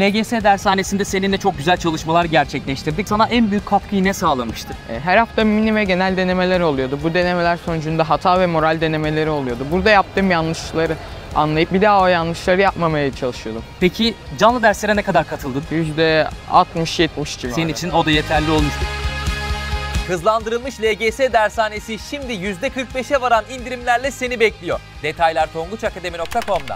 LGS dershanesinde seninle çok güzel çalışmalar gerçekleştirdik. Sana en büyük katkıyı ne sağlamıştır? E, her hafta mini ve genel denemeler oluyordu. Bu denemeler sonucunda hata ve moral denemeleri oluyordu. Burada yaptığım yanlışları anlayıp bir daha o yanlışları yapmamaya çalışıyordum. Peki canlı derslere ne kadar katıldın? %60-70 civarı. Senin için o da yeterli olmuştu. Hızlandırılmış LGS dershanesi şimdi %45'e varan indirimlerle seni bekliyor. Detaylar tonguçakademi.com'da.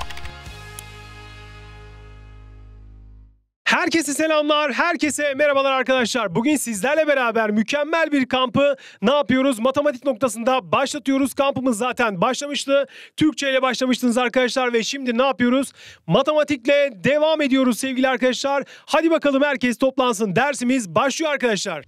Herkese selamlar, herkese merhabalar arkadaşlar. Bugün sizlerle beraber mükemmel bir kampı ne yapıyoruz? Matematik noktasında başlatıyoruz. Kampımız zaten başlamıştı. Türkçe ile başlamıştınız arkadaşlar ve şimdi ne yapıyoruz? Matematikle devam ediyoruz sevgili arkadaşlar. Hadi bakalım herkes toplansın. Dersimiz başlıyor arkadaşlar.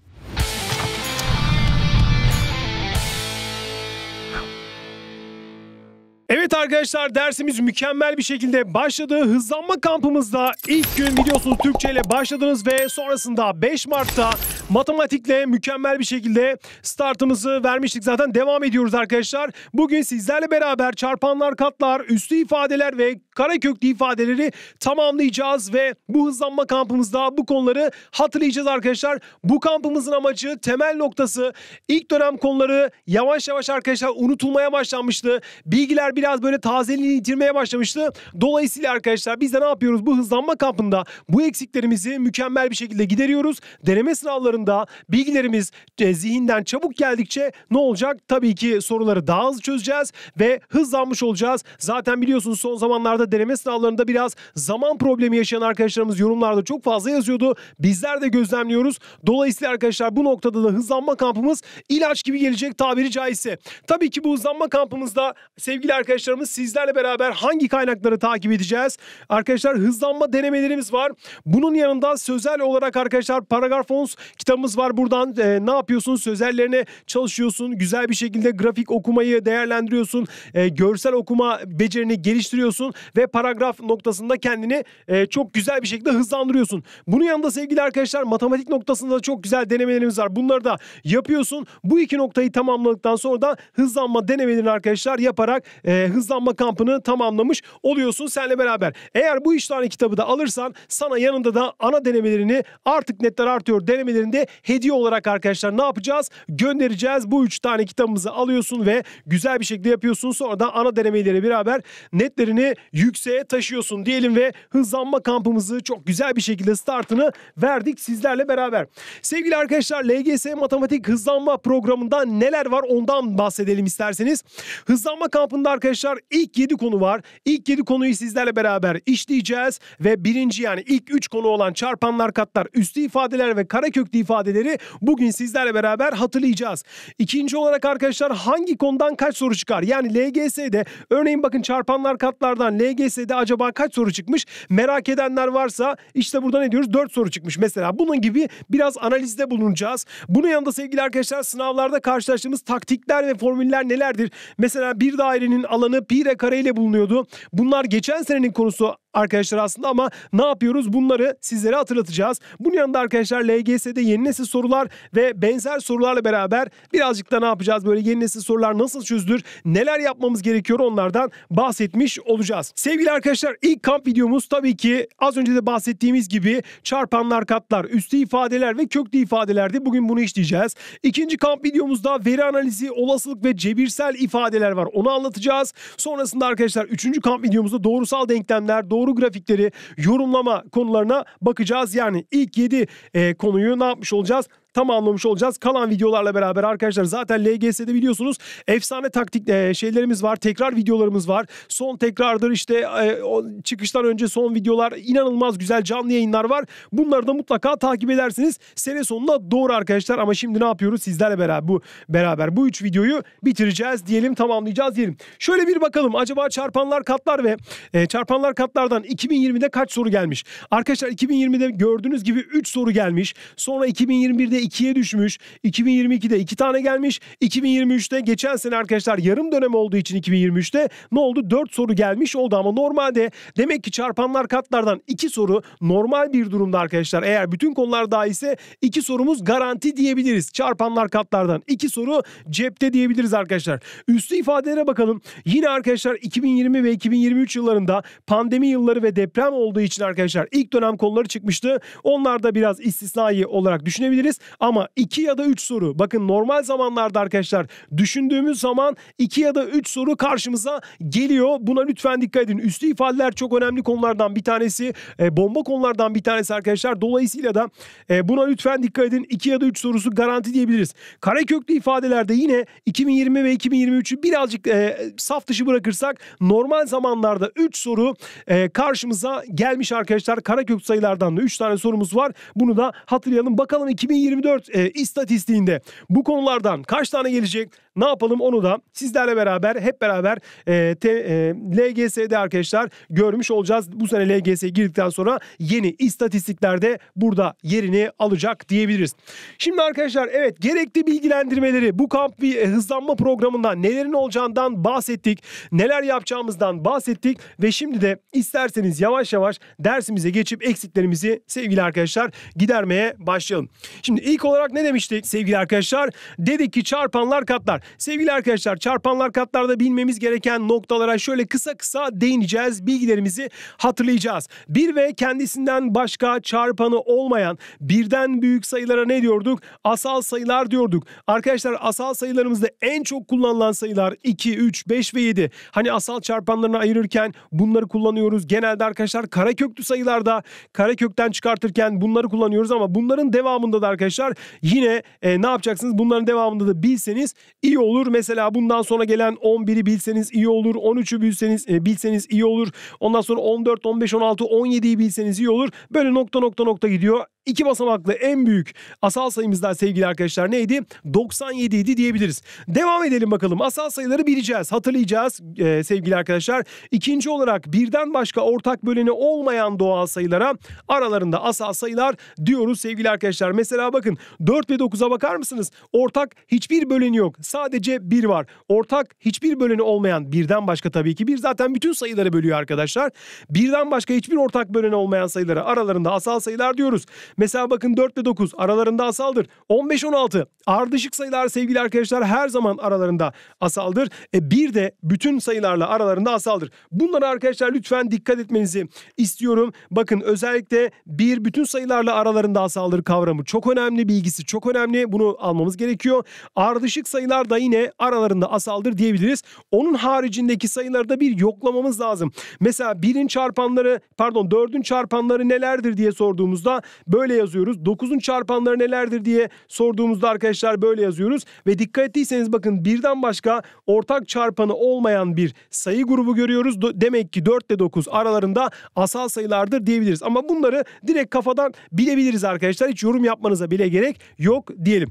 Evet arkadaşlar dersimiz mükemmel bir şekilde başladı. Hızlanma kampımızda ilk gün biliyorsunuz Türkçe ile başladınız ve sonrasında 5 Mart'ta matematikle mükemmel bir şekilde startımızı vermiştik. Zaten devam ediyoruz arkadaşlar. Bugün sizlerle beraber çarpanlar, katlar, üstü ifadeler ve Karaköklü ifadeleri tamamlayacağız ve bu hızlanma kampımızda bu konuları hatırlayacağız arkadaşlar. Bu kampımızın amacı temel noktası ilk dönem konuları yavaş yavaş arkadaşlar unutulmaya başlamıştı. Bilgiler biraz böyle tazeliğini yitirmeye başlamıştı. Dolayısıyla arkadaşlar biz de ne yapıyoruz? Bu hızlanma kampında bu eksiklerimizi mükemmel bir şekilde gideriyoruz. Deneme sınavlarında bilgilerimiz e, zihinden çabuk geldikçe ne olacak? Tabii ki soruları daha hızlı çözeceğiz ve hızlanmış olacağız. Zaten biliyorsunuz son zamanlarda da deneme sınavlarında biraz zaman problemi yaşayan arkadaşlarımız yorumlarda çok fazla yazıyordu. Bizler de gözlemliyoruz. Dolayısıyla arkadaşlar bu noktada da hızlanma kampımız ilaç gibi gelecek tabiri caizse. Tabii ki bu hızlanma kampımızda sevgili arkadaşlarımız sizlerle beraber hangi kaynakları takip edeceğiz? Arkadaşlar hızlanma denemelerimiz var. Bunun yanında sözel olarak arkadaşlar paragraf 10 kitabımız var. Buradan e, ne yapıyorsun? Sözellerine çalışıyorsun. Güzel bir şekilde grafik okumayı değerlendiriyorsun. E, görsel okuma becerini geliştiriyorsun ve paragraf noktasında kendini e, çok güzel bir şekilde hızlandırıyorsun. Bunun yanında sevgili arkadaşlar matematik noktasında da çok güzel denemelerimiz var. Bunları da yapıyorsun. Bu iki noktayı tamamladıktan sonra da hızlanma denemelerini arkadaşlar yaparak e, hızlanma kampını tamamlamış oluyorsun senle beraber. Eğer bu üç tane kitabı da alırsan sana yanında da ana denemelerini artık netler artıyor denemelerinde hediye olarak arkadaşlar ne yapacağız? Göndereceğiz. Bu üç tane kitabımızı alıyorsun ve güzel bir şekilde yapıyorsun. Sonra da ana denemeleri beraber netlerini yükseğe taşıyorsun diyelim ve hızlanma kampımızı çok güzel bir şekilde startını verdik sizlerle beraber. Sevgili arkadaşlar LGS Matematik Hızlanma programında neler var ondan bahsedelim isterseniz. Hızlanma kampında arkadaşlar ilk 7 konu var. İlk 7 konuyu sizlerle beraber işleyeceğiz ve birinci yani ilk 3 konu olan çarpanlar katlar üstü ifadeler ve karekökli ifadeleri bugün sizlerle beraber hatırlayacağız. İkinci olarak arkadaşlar hangi konudan kaç soru çıkar? Yani LGS'de örneğin bakın çarpanlar katlardan LGS LGS'de acaba kaç soru çıkmış? Merak edenler varsa işte burada ne diyoruz? 4 soru çıkmış mesela. Bunun gibi biraz analizde bulunacağız. Bunun yanında sevgili arkadaşlar sınavlarda karşılaştığımız taktikler ve formüller nelerdir? Mesela bir dairenin alanı pi re kare ile bulunuyordu. Bunlar geçen senenin konusu arkadaşlar aslında ama ne yapıyoruz? Bunları sizlere hatırlatacağız. Bunun yanında arkadaşlar LGS'de yeni nesil sorular ve benzer sorularla beraber birazcık da ne yapacağız? Böyle yeni nesil sorular nasıl çözülür? Neler yapmamız gerekiyor onlardan bahsetmiş olacağız. Sevgili arkadaşlar ilk kamp videomuz tabii ki az önce de bahsettiğimiz gibi çarpanlar katlar, üstü ifadeler ve köklü ifadelerdi. Bugün bunu işleyeceğiz. İkinci kamp videomuzda veri analizi, olasılık ve cebirsel ifadeler var. Onu anlatacağız. Sonrasında arkadaşlar üçüncü kamp videomuzda doğrusal denklemler, doğru soru grafikleri, yorumlama konularına bakacağız. Yani ilk 7 e, konuyu ne yapmış olacağız? tam anlamış olacağız. Kalan videolarla beraber arkadaşlar zaten LGS'de biliyorsunuz efsane taktik e, şeylerimiz var. Tekrar videolarımız var. Son tekrardır işte e, o, çıkıştan önce son videolar inanılmaz güzel canlı yayınlar var. Bunları da mutlaka takip edersiniz. Sene sonunda doğru arkadaşlar ama şimdi ne yapıyoruz? Sizlerle beraber bu beraber bu üç videoyu bitireceğiz diyelim tamamlayacağız diyelim. Şöyle bir bakalım acaba çarpanlar katlar ve e, çarpanlar katlardan 2020'de kaç soru gelmiş? Arkadaşlar 2020'de gördüğünüz gibi 3 soru gelmiş. Sonra 2021'de 2'ye düşmüş. 2022'de 2 tane gelmiş. 2023'te geçen sene arkadaşlar yarım dönem olduğu için 2023'te ne oldu? 4 soru gelmiş oldu ama normalde demek ki çarpanlar katlardan 2 soru normal bir durumda arkadaşlar. Eğer bütün konular ise 2 sorumuz garanti diyebiliriz. Çarpanlar katlardan 2 soru cepte diyebiliriz arkadaşlar. Üstü ifadelere bakalım. Yine arkadaşlar 2020 ve 2023 yıllarında pandemi yılları ve deprem olduğu için arkadaşlar ilk dönem konuları çıkmıştı. Onlar da biraz istisnai olarak düşünebiliriz. Ama 2 ya da 3 soru bakın normal zamanlarda arkadaşlar düşündüğümüz zaman 2 ya da 3 soru karşımıza geliyor. Buna lütfen dikkat edin. Üstü ifadeler çok önemli konulardan bir tanesi. E, bomba konulardan bir tanesi arkadaşlar. Dolayısıyla da e, buna lütfen dikkat edin. 2 ya da 3 sorusu garanti diyebiliriz. Kareköklü ifadelerde yine 2020 ve 2023'ü birazcık e, saf dışı bırakırsak normal zamanlarda 3 soru e, karşımıza gelmiş arkadaşlar. Karekök sayılardan da 3 tane sorumuz var. Bunu da hatırlayalım. Bakalım 2020 2024 e, istatistiğinde bu konulardan kaç tane gelecek? Ne yapalım onu da sizlerle beraber hep beraber e, te, e, LGS'de arkadaşlar görmüş olacağız. Bu sene LGS'ye girdikten sonra yeni istatistiklerde burada yerini alacak diyebiliriz. Şimdi arkadaşlar evet gerekli bilgilendirmeleri bu kamp bir e, hızlanma programında nelerin olacağından bahsettik. Neler yapacağımızdan bahsettik ve şimdi de isterseniz yavaş yavaş dersimize geçip eksiklerimizi sevgili arkadaşlar gidermeye başlayalım. Şimdi İlk olarak ne demiştik sevgili arkadaşlar? Dedik ki çarpanlar katlar. Sevgili arkadaşlar çarpanlar katlarda bilmemiz gereken noktalara şöyle kısa kısa değineceğiz. Bilgilerimizi hatırlayacağız. Bir ve kendisinden başka çarpanı olmayan birden büyük sayılara ne diyorduk? Asal sayılar diyorduk. Arkadaşlar asal sayılarımızda en çok kullanılan sayılar 2, 3, 5 ve 7. Hani asal çarpanlarını ayırırken bunları kullanıyoruz. Genelde arkadaşlar kareköklü sayılarda karekökten çıkartırken bunları kullanıyoruz ama bunların devamında da arkadaşlar arkadaşlar. Yine e, ne yapacaksınız? Bunların devamında da bilseniz iyi olur. Mesela bundan sonra gelen 11'i bilseniz iyi olur. 13'ü bilseniz e, bilseniz iyi olur. Ondan sonra 14, 15, 16, 17'yi bilseniz iyi olur. Böyle nokta nokta nokta gidiyor. İki basamaklı en büyük asal sayımızdan sevgili arkadaşlar neydi? 97 idi diyebiliriz. Devam edelim bakalım. Asal sayıları bileceğiz, hatırlayacağız e, sevgili arkadaşlar. İkinci olarak birden başka ortak böleni olmayan doğal sayılara aralarında asal sayılar diyoruz sevgili arkadaşlar. Mesela bakın 4 ve 9'a bakar mısınız? Ortak hiçbir böleni yok. Sadece 1 var. Ortak hiçbir böleni olmayan birden başka tabii ki 1 zaten bütün sayıları bölüyor arkadaşlar. Birden başka hiçbir ortak böleni olmayan sayılara aralarında asal sayılar diyoruz. Mesela bakın 4 ile 9 aralarında asaldır. 15-16 ardışık sayılar sevgili arkadaşlar her zaman aralarında asaldır. E, bir de bütün sayılarla aralarında asaldır. Bunlara arkadaşlar lütfen dikkat etmenizi istiyorum. Bakın özellikle bir bütün sayılarla aralarında asaldır kavramı çok önemli. Bilgisi çok önemli. Bunu almamız gerekiyor. Ardışık sayılar da yine aralarında asaldır diyebiliriz. Onun haricindeki sayıları da bir yoklamamız lazım. Mesela birin çarpanları pardon dördün çarpanları nelerdir diye sorduğumuzda böyle böyle yazıyoruz. 9'un çarpanları nelerdir diye sorduğumuzda arkadaşlar böyle yazıyoruz. Ve dikkat ettiyseniz bakın birden başka ortak çarpanı olmayan bir sayı grubu görüyoruz. Demek ki 4 ile 9 aralarında asal sayılardır diyebiliriz. Ama bunları direkt kafadan bilebiliriz arkadaşlar. Hiç yorum yapmanıza bile gerek yok diyelim.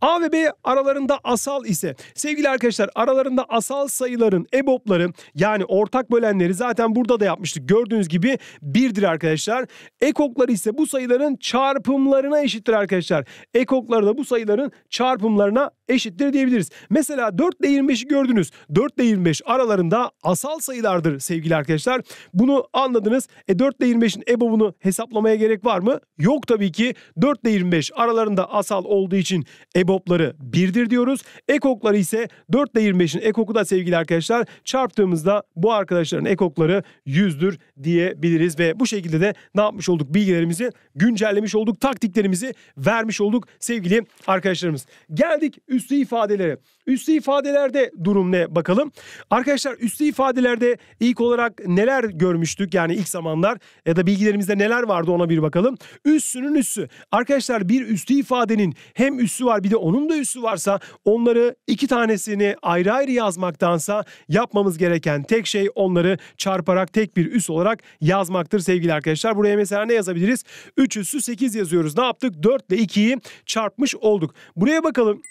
A ve B aralarında asal ise sevgili arkadaşlar aralarında asal sayıların EBOB'ları yani ortak bölenleri zaten burada da yapmıştık. Gördüğünüz gibi birdir arkadaşlar. Ekokları ise bu sayıların çarpımı çarpımlarına eşittir arkadaşlar. Ekokları da bu sayıların çarpımlarına eşittir diyebiliriz. Mesela 4 ile 25'i gördünüz. 4 ile 25 aralarında asal sayılardır sevgili arkadaşlar. Bunu anladınız. E 4 ile 25'in EBOB'unu hesaplamaya gerek var mı? Yok tabii ki. 4 ile 25 aralarında asal olduğu için EBOB'ları 1'dir diyoruz. Ekokları ise 4 ile 25'in ekoku da sevgili arkadaşlar çarptığımızda bu arkadaşların ekokları 100'dür diyebiliriz ve bu şekilde de ne yapmış olduk bilgilerimizi güncellemiş olduk taktiklerimizi vermiş olduk sevgili arkadaşlarımız. Geldik üstü ifadeleri. Üstü ifadelerde durum ne bakalım. Arkadaşlar üstü ifadelerde ilk olarak neler görmüştük yani ilk zamanlar ya da bilgilerimizde neler vardı ona bir bakalım. Üssünün üssü. Arkadaşlar bir üstü ifadenin hem üssü var bir de onun da üssü varsa onları iki tanesini ayrı ayrı yazmaktansa yapmamız gereken tek şey onları çarparak tek bir üs olarak yazmaktır sevgili arkadaşlar. Buraya mesela ne yazabiliriz? 3 üssü 8 yazıyoruz. Ne yaptık? 4 ile 2'yi çarpmış olduk. Buraya bakalım.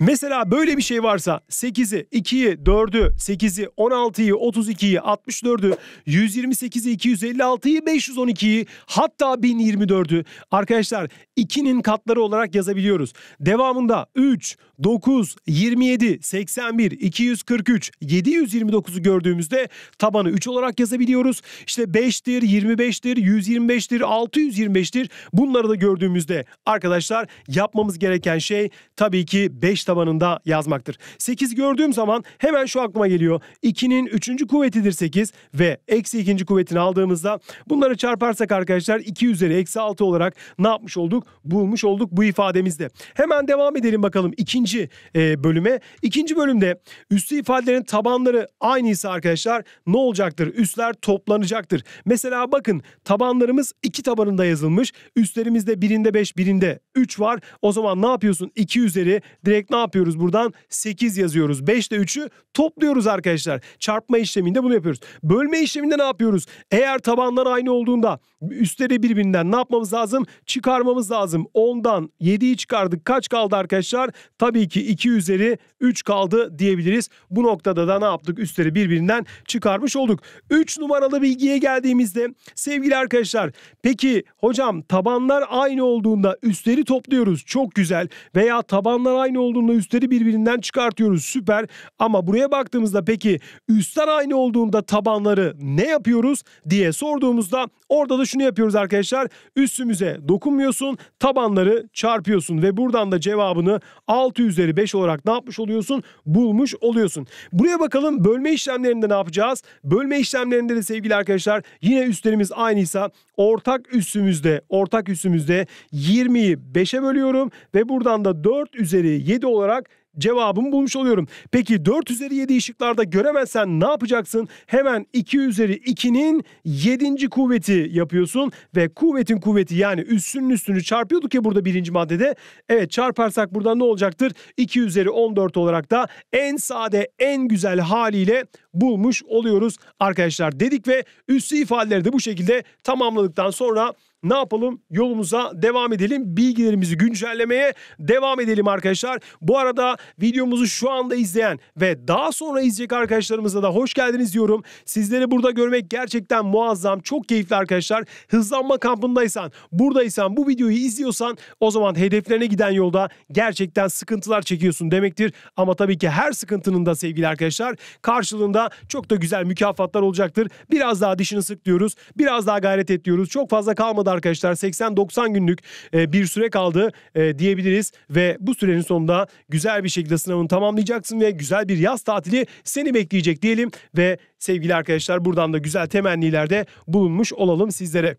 Mesela böyle bir şey varsa 8'i, 2'yi, 4'ü, 8'i, 16'yı, 32'yi, 64'ü, 128'i, 256'yı, 512'yi hatta 1024'ü arkadaşlar 2'nin katları olarak yazabiliyoruz. Devamında 3, 9, 27, 81, 243, 729'u gördüğümüzde tabanı 3 olarak yazabiliyoruz. İşte 5'tir, 25'tir, 125'tir, 625'tir bunları da gördüğümüzde arkadaşlar yapmamız gereken şey tabii ki 5 5 tabanında yazmaktır. 8 gördüğüm zaman hemen şu aklıma geliyor. 2'nin 3. kuvvetidir 8 ve eksi 2. kuvvetini aldığımızda bunları çarparsak arkadaşlar 2 üzeri eksi 6 olarak ne yapmış olduk? Bulmuş olduk bu ifademizde. Hemen devam edelim bakalım ikinci e, bölüme. İkinci bölümde üstü ifadelerin tabanları aynıysa arkadaşlar ne olacaktır? Üstler toplanacaktır. Mesela bakın tabanlarımız iki tabanında yazılmış. Üstlerimizde birinde 5 birinde 3 var. O zaman ne yapıyorsun? 2 üzeri direkt direkt ne yapıyoruz buradan? 8 yazıyoruz. 5 ile 3'ü topluyoruz arkadaşlar. Çarpma işleminde bunu yapıyoruz. Bölme işleminde ne yapıyoruz? Eğer tabanlar aynı olduğunda üstleri birbirinden ne yapmamız lazım? Çıkarmamız lazım. 10'dan 7'yi çıkardık. Kaç kaldı arkadaşlar? Tabii ki 2 üzeri 3 kaldı diyebiliriz. Bu noktada da ne yaptık? Üstleri birbirinden çıkarmış olduk. 3 numaralı bilgiye geldiğimizde sevgili arkadaşlar peki hocam tabanlar aynı olduğunda üstleri topluyoruz. Çok güzel. Veya tabanlar aynı olduğunda olduğunda üstleri birbirinden çıkartıyoruz. Süper. Ama buraya baktığımızda peki üstler aynı olduğunda tabanları ne yapıyoruz diye sorduğumuzda orada da şunu yapıyoruz arkadaşlar. Üstümüze dokunmuyorsun, tabanları çarpıyorsun ve buradan da cevabını 6 üzeri 5 olarak ne yapmış oluyorsun? Bulmuş oluyorsun. Buraya bakalım bölme işlemlerinde ne yapacağız? Bölme işlemlerinde de sevgili arkadaşlar yine üstlerimiz aynıysa ortak üstümüzde ortak üstümüzde 20'yi 5'e bölüyorum ve buradan da 4 üzeri 7 7 olarak cevabımı bulmuş oluyorum. Peki 4 üzeri 7 ışıklarda göremezsen ne yapacaksın? Hemen 2 üzeri 2'nin 7. kuvveti yapıyorsun ve kuvvetin kuvveti yani üstünün üstünü çarpıyorduk ya burada birinci maddede. Evet çarparsak buradan ne olacaktır? 2 üzeri 14 olarak da en sade en güzel haliyle bulmuş oluyoruz arkadaşlar dedik ve üssü ifadeleri de bu şekilde tamamladıktan sonra ne yapalım? Yolumuza devam edelim. Bilgilerimizi güncellemeye devam edelim arkadaşlar. Bu arada videomuzu şu anda izleyen ve daha sonra izleyecek arkadaşlarımıza da hoş geldiniz diyorum. Sizleri burada görmek gerçekten muazzam. Çok keyifli arkadaşlar. Hızlanma kampındaysan, buradaysan, bu videoyu izliyorsan o zaman hedeflerine giden yolda gerçekten sıkıntılar çekiyorsun demektir. Ama tabii ki her sıkıntının da sevgili arkadaşlar karşılığında çok da güzel mükafatlar olacaktır. Biraz daha dişini sık diyoruz. Biraz daha gayret et diyoruz. Çok fazla kalmadan arkadaşlar. 80-90 günlük e, bir süre kaldı e, diyebiliriz ve bu sürenin sonunda güzel bir şekilde sınavını tamamlayacaksın ve güzel bir yaz tatili seni bekleyecek diyelim ve sevgili arkadaşlar buradan da güzel temennilerde bulunmuş olalım sizlere.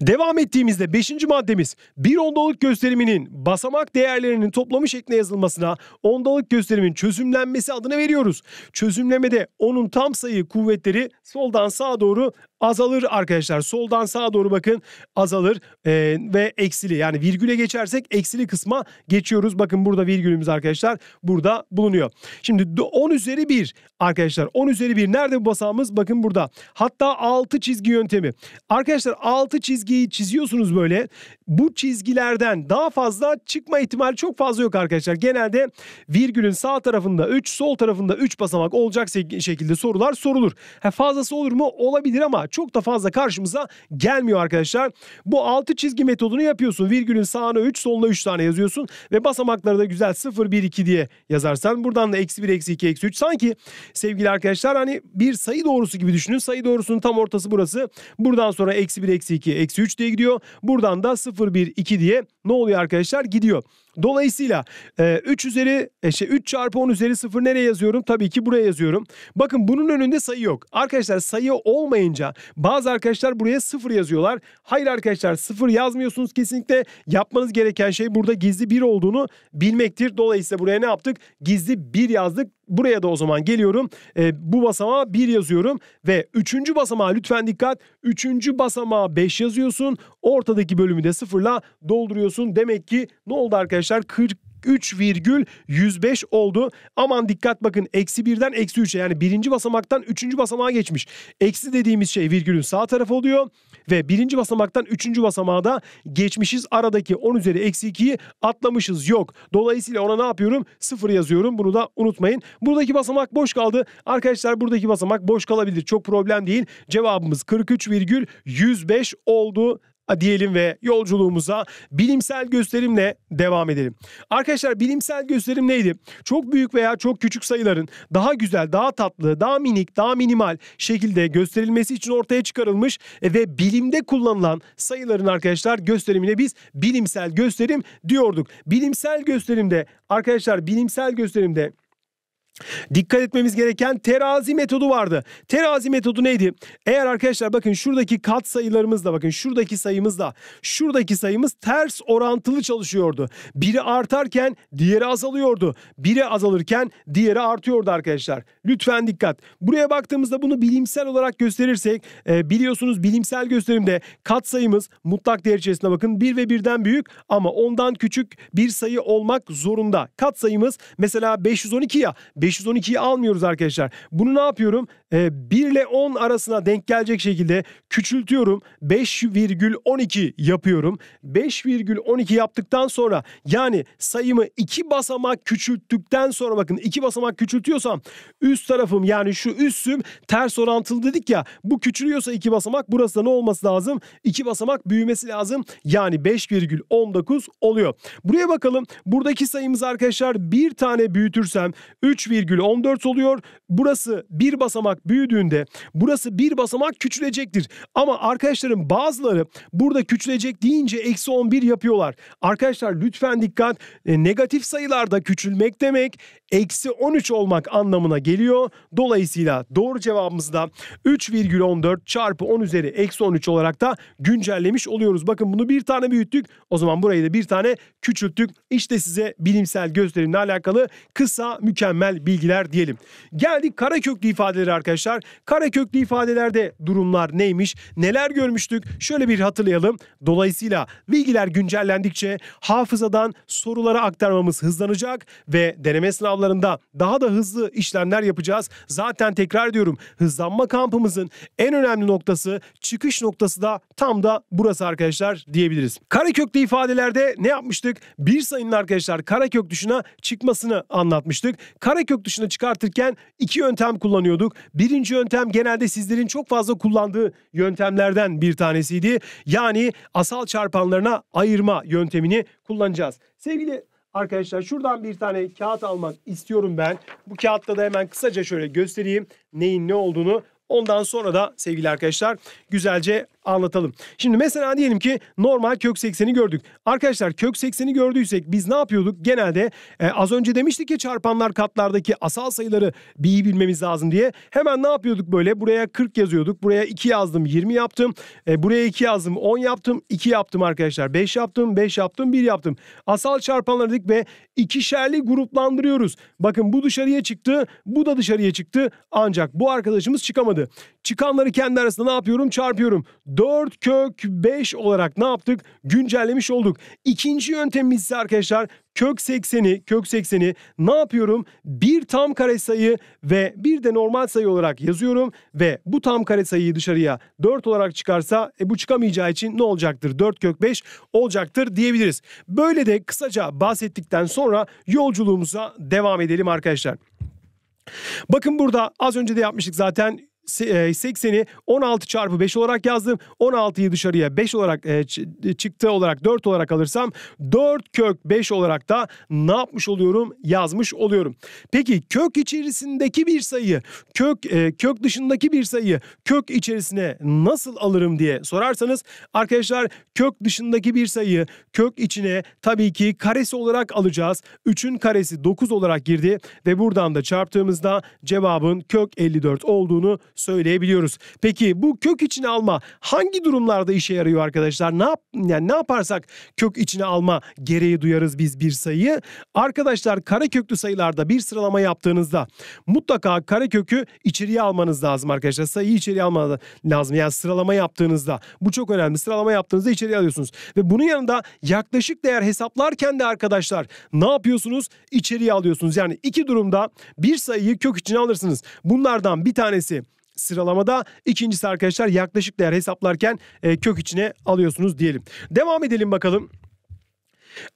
Devam ettiğimizde 5. maddemiz bir ondalık gösteriminin basamak değerlerinin toplamı şeklinde yazılmasına ondalık gösterimin çözümlenmesi adını veriyoruz. Çözümlemede onun tam sayı kuvvetleri soldan sağa doğru azalır arkadaşlar. Soldan sağa doğru bakın azalır ee, ve eksili yani virgüle geçersek eksili kısma geçiyoruz. Bakın burada virgülümüz arkadaşlar burada bulunuyor. Şimdi 10 üzeri 1 arkadaşlar 10 üzeri 1 nerede bu basamız Bakın burada. Hatta 6 çizgi yöntemi. Arkadaşlar 6 çizgiyi çiziyorsunuz böyle. Bu çizgilerden daha fazla çıkma ihtimali çok fazla yok arkadaşlar. Genelde virgülün sağ tarafında 3 sol tarafında 3 basamak olacak şekilde sorular sorulur. Ha, fazlası olur mu? Olabilir ama çok da fazla karşımıza gelmiyor arkadaşlar. Bu altı çizgi metodunu yapıyorsun. Virgülün sağına 3 soluna 3 tane yazıyorsun ve basamakları da güzel 0 1 2 diye yazarsan buradan da eksi 1 eksi 2 eksi 3 sanki sevgili arkadaşlar hani bir sayı doğrusu gibi düşünün. Sayı doğrusunun tam ortası burası. Buradan sonra eksi 1 eksi 2 eksi 3 diye gidiyor. Buradan da 0 1 2 diye ne oluyor arkadaşlar gidiyor. Dolayısıyla e, 3 üzeri e, şey 3 çarpı 10 üzeri 0 nereye yazıyorum? Tabii ki buraya yazıyorum. Bakın bunun önünde sayı yok. Arkadaşlar sayı olmayınca bazı arkadaşlar buraya 0 yazıyorlar. Hayır arkadaşlar 0 yazmıyorsunuz kesinlikle. Yapmanız gereken şey burada gizli 1 olduğunu bilmektir. Dolayısıyla buraya ne yaptık? Gizli 1 yazdık buraya da o zaman geliyorum. E, bu basamağa 1 yazıyorum ve 3. basamağa lütfen dikkat. 3. basamağa 5 yazıyorsun. Ortadaki bölümü de sıfırla dolduruyorsun. Demek ki ne oldu arkadaşlar? 40 3,105 oldu. Aman dikkat bakın eksi 1'den eksi 3'e yani birinci basamaktan üçüncü basamağa geçmiş. Eksi dediğimiz şey virgülün sağ tarafı oluyor ve birinci basamaktan üçüncü basamağa da geçmişiz. Aradaki 10 üzeri eksi 2'yi atlamışız yok. Dolayısıyla ona ne yapıyorum? Sıfır yazıyorum bunu da unutmayın. Buradaki basamak boş kaldı. Arkadaşlar buradaki basamak boş kalabilir. Çok problem değil. Cevabımız 43,105 oldu diyelim ve yolculuğumuza bilimsel gösterimle devam edelim. Arkadaşlar bilimsel gösterim neydi? Çok büyük veya çok küçük sayıların daha güzel, daha tatlı, daha minik, daha minimal şekilde gösterilmesi için ortaya çıkarılmış e, ve bilimde kullanılan sayıların arkadaşlar gösterimine biz bilimsel gösterim diyorduk. Bilimsel gösterimde arkadaşlar bilimsel gösterimde Dikkat etmemiz gereken terazi metodu vardı. Terazi metodu neydi? Eğer arkadaşlar bakın şuradaki kat sayılarımızla bakın şuradaki sayımızla şuradaki sayımız ters orantılı çalışıyordu. Biri artarken diğeri azalıyordu. Biri azalırken diğeri artıyordu arkadaşlar. Lütfen dikkat. Buraya baktığımızda bunu bilimsel olarak gösterirsek e, biliyorsunuz bilimsel gösterimde kat sayımız mutlak değer içerisinde bakın 1 ve birden büyük ama ondan küçük bir sayı olmak zorunda. Kat sayımız mesela 512 ya 512'yi almıyoruz arkadaşlar. Bunu ne yapıyorum? E, ee, 1 ile 10 arasına denk gelecek şekilde küçültüyorum. 5,12 yapıyorum. 5,12 yaptıktan sonra yani sayımı 2 basamak küçülttükten sonra bakın 2 basamak küçültüyorsam üst tarafım yani şu üstüm ters orantılı dedik ya bu küçülüyorsa 2 basamak burası da ne olması lazım? 2 basamak büyümesi lazım. Yani 5,19 oluyor. Buraya bakalım. Buradaki sayımız arkadaşlar bir tane büyütürsem 3, 3,14 oluyor. Burası bir basamak büyüdüğünde burası bir basamak küçülecektir. Ama arkadaşlarım bazıları burada küçülecek deyince eksi 11 yapıyorlar. Arkadaşlar lütfen dikkat e, negatif sayılarda küçülmek demek eksi 13 olmak anlamına geliyor. Dolayısıyla doğru cevabımız da 3,14 çarpı 10 üzeri eksi 13 olarak da güncellemiş oluyoruz. Bakın bunu bir tane büyüttük. O zaman burayı da bir tane küçülttük. İşte size bilimsel gösterimle alakalı kısa mükemmel bilgiler diyelim. Geldik kara köklü ifadeleri arkadaşlar. Kara ifadelerde durumlar neymiş? Neler görmüştük? Şöyle bir hatırlayalım. Dolayısıyla bilgiler güncellendikçe hafızadan sorulara aktarmamız hızlanacak ve deneme sınavlarında daha da hızlı işlemler yapacağız. Zaten tekrar diyorum hızlanma kampımızın en önemli noktası çıkış noktası da tam da burası arkadaşlar diyebiliriz. Kara ifadelerde ne yapmıştık? Bir sayının arkadaşlar kara köklü çıkmasını anlatmıştık. Kara kök dışına çıkartırken iki yöntem kullanıyorduk. Birinci yöntem genelde sizlerin çok fazla kullandığı yöntemlerden bir tanesiydi. Yani asal çarpanlarına ayırma yöntemini kullanacağız. Sevgili Arkadaşlar şuradan bir tane kağıt almak istiyorum ben. Bu kağıtta da hemen kısaca şöyle göstereyim neyin ne olduğunu. Ondan sonra da sevgili arkadaşlar güzelce anlatalım. Şimdi mesela diyelim ki normal kök 80'i gördük. Arkadaşlar kök 80'i gördüysek biz ne yapıyorduk? Genelde e, az önce demiştik ki çarpanlar katlardaki asal sayıları B'yi bilmemiz lazım diye. Hemen ne yapıyorduk böyle? Buraya 40 yazıyorduk. Buraya 2 yazdım 20 yaptım. E, buraya 2 yazdım 10 yaptım. 2 yaptım arkadaşlar. 5 yaptım 5 yaptım 1 yaptım. Asal çarpanları dedik ve ikişerli gruplandırıyoruz. Bakın bu dışarıya çıktı. Bu da dışarıya çıktı. Ancak bu arkadaşımız çıkamadı. Çıkanları kendi arasında ne yapıyorum? Çarpıyorum. 4 kök 5 olarak ne yaptık? Güncellemiş olduk. İkinci yöntemimiz ise arkadaşlar kök 80'i kök 80'i ne yapıyorum? Bir tam kare sayı ve bir de normal sayı olarak yazıyorum ve bu tam kare sayıyı dışarıya 4 olarak çıkarsa e, bu çıkamayacağı için ne olacaktır? 4 kök 5 olacaktır diyebiliriz. Böyle de kısaca bahsettikten sonra yolculuğumuza devam edelim arkadaşlar. Bakın burada az önce de yapmıştık zaten 80'i e, 16 çarpı 5 olarak yazdım. 16'yı dışarıya 5 olarak e, e, çıktı olarak 4 olarak alırsam 4 kök 5 olarak da ne yapmış oluyorum? Yazmış oluyorum. Peki kök içerisindeki bir sayı, kök kök dışındaki bir sayı kök içerisine nasıl alırım diye sorarsanız arkadaşlar kök dışındaki bir sayı kök içine tabii ki karesi olarak alacağız. 3'ün karesi 9 olarak girdi ve buradan da çarptığımızda cevabın kök 54 olduğunu söyleyebiliyoruz. Peki bu kök içine alma hangi durumlarda işe yarıyor arkadaşlar? Ne yap yani ne yaparsak kök içine alma gereği duyarız biz bir sayıyı? Arkadaşlar kareköklü sayılarda bir sıralama yaptığınızda mutlaka karekökü içeriye almanız lazım arkadaşlar. Sayıyı içeriye almanız lazım. Yani sıralama yaptığınızda bu çok önemli. Sıralama yaptığınızda içeriye alıyorsunuz ve bunun yanında yaklaşık değer hesaplarken de arkadaşlar ne yapıyorsunuz? İçeriye alıyorsunuz. Yani iki durumda bir sayıyı kök içine alırsınız. Bunlardan bir tanesi sıralamada. İkincisi arkadaşlar yaklaşık değer hesaplarken e, kök içine alıyorsunuz diyelim. Devam edelim bakalım.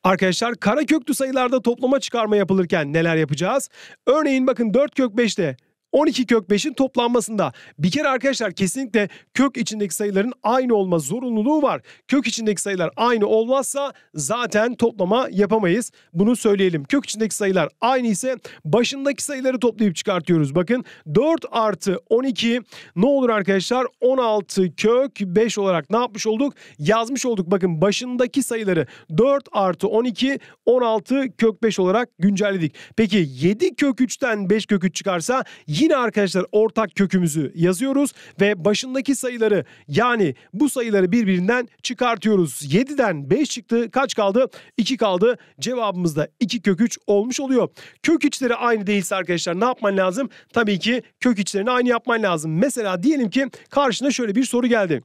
Arkadaşlar kara köklü sayılarda toplama çıkarma yapılırken neler yapacağız? Örneğin bakın 4 kök 5'te 12 kök 5'in toplanmasında. Bir kere arkadaşlar kesinlikle kök içindeki sayıların aynı olma zorunluluğu var. Kök içindeki sayılar aynı olmazsa zaten toplama yapamayız. Bunu söyleyelim. Kök içindeki sayılar aynı ise başındaki sayıları toplayıp çıkartıyoruz. Bakın 4 artı 12 ne olur arkadaşlar? 16 kök 5 olarak ne yapmış olduk? Yazmış olduk. Bakın başındaki sayıları 4 artı 12 16 kök 5 olarak güncelledik. Peki 7 kök 3'ten 5 kök 3 çıkarsa Yine arkadaşlar ortak kökümüzü yazıyoruz ve başındaki sayıları yani bu sayıları birbirinden çıkartıyoruz. 7'den 5 çıktı. Kaç kaldı? 2 kaldı. Cevabımız da 2 kök 3 olmuş oluyor. Kök içleri aynı değilse arkadaşlar ne yapman lazım? Tabii ki kök içlerini aynı yapman lazım. Mesela diyelim ki karşına şöyle bir soru geldi.